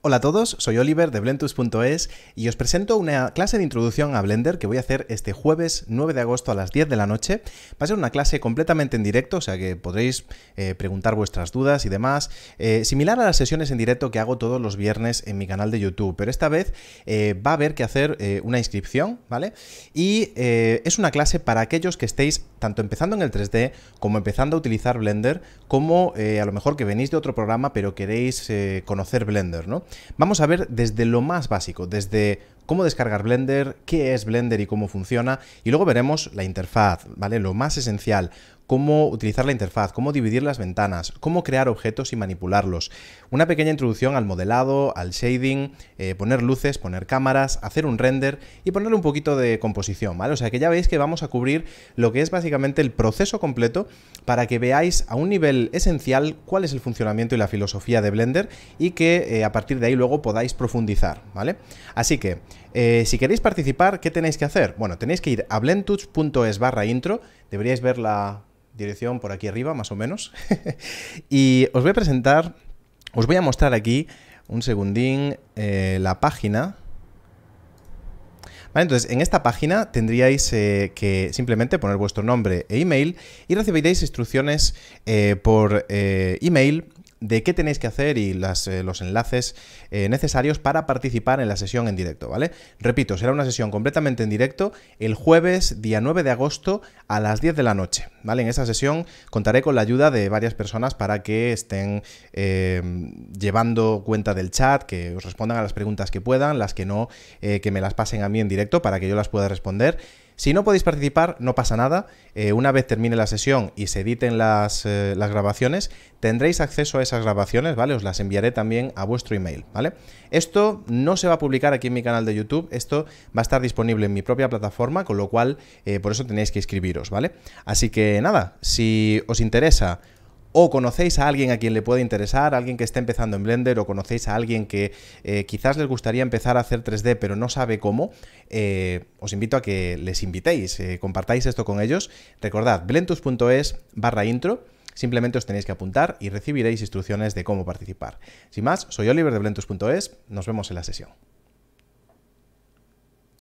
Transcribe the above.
Hola a todos, soy Oliver de Blentus.es y os presento una clase de introducción a Blender que voy a hacer este jueves 9 de agosto a las 10 de la noche. Va a ser una clase completamente en directo, o sea que podréis eh, preguntar vuestras dudas y demás, eh, similar a las sesiones en directo que hago todos los viernes en mi canal de YouTube, pero esta vez eh, va a haber que hacer una inscripción, ¿vale? Y es una clase para aquellos que estéis tanto empezando en el 3D como empezando a utilizar Blender, como a lo mejor que venís de otro programa pero queréis conocer Blender, ¿no? Vamos a ver desde lo más básico, desde cómo descargar Blender, qué es Blender y cómo funciona, y luego veremos la interfaz, ¿vale? Lo más esencial, cómo utilizar la interfaz, cómo dividir las ventanas, cómo crear objetos y manipularlos. Una pequeña introducción al modelado, al shading, eh, poner luces, poner cámaras, hacer un render y ponerle un poquito de composición, ¿vale? O sea que ya veis que vamos a cubrir lo que es básicamente el proceso completo para que veáis a un nivel esencial cuál es el funcionamiento y la filosofía de Blender y que eh, a partir de ahí luego podáis profundizar, ¿vale? Así que, eh, si queréis participar, ¿qué tenéis que hacer? Bueno, tenéis que ir a blendtouch.es barra intro, deberíais ver la dirección por aquí arriba, más o menos. y os voy a presentar, os voy a mostrar aquí, un segundín, eh, la página. entonces en esta página tendríais eh, que simplemente poner vuestro nombre e email y recibiréis instrucciones eh, por email de qué tenéis que hacer y eh, los enlaces eh, necesarios para participar en la sesión en directo, ¿vale? Repito, será una sesión completamente en directo el jueves, día 9 de agosto, a las 10 de la noche, ¿vale? En esa sesión contaré con la ayuda de varias personas para que estén eh, llevando cuenta del chat, que os respondan a las preguntas que puedan, las que no, que me las pasen a mí en directo para que yo las pueda responder si no podéis participar, no pasa nada. Eh, una vez termine la sesión y se editen eh, las, grabaciones, tendréis acceso a esas grabaciones, ¿vale? Os las enviaré también a vuestro email, ¿vale? Esto no se va a publicar aquí en mi canal de YouTube, esto va a estar disponible en mi propia plataforma, con lo cual eh, por eso tenéis que inscribiros, ¿vale? Así que nada, si os interesa o conocéis a alguien a quien le puede interesar, alguien que esté empezando en Blender o conocéis a alguien que eh, quizás les gustaría empezar a hacer 3D pero no sabe cómo, eh, os invito a que les invitéis, eh, compartáis esto con ellos. Recordad, blentus.es barra intro, simplemente os tenéis que apuntar y recibiréis instrucciones de cómo participar. Sin más, soy Oliver de blentus.es, nos vemos en la sesión.